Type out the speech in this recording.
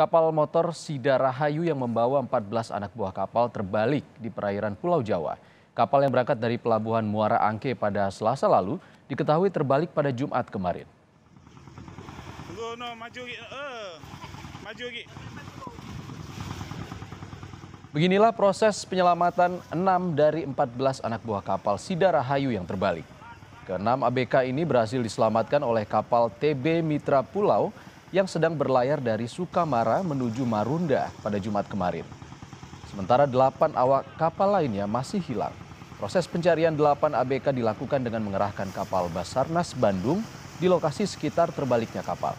kapal motor Sida Rahayu yang membawa 14 anak buah kapal terbalik di perairan Pulau Jawa. Kapal yang berangkat dari pelabuhan Muara Angke pada Selasa lalu diketahui terbalik pada Jumat kemarin. Eh, eh. Beginilah proses penyelamatan 6 dari 14 anak buah kapal Sida Rahayu yang terbalik. Keenam ABK ini berhasil diselamatkan oleh kapal TB Mitra Pulau yang sedang berlayar dari Sukamara menuju Marunda pada Jumat kemarin. Sementara delapan awak kapal lainnya masih hilang. Proses pencarian delapan ABK dilakukan dengan mengerahkan kapal Basarnas Bandung di lokasi sekitar terbaliknya kapal.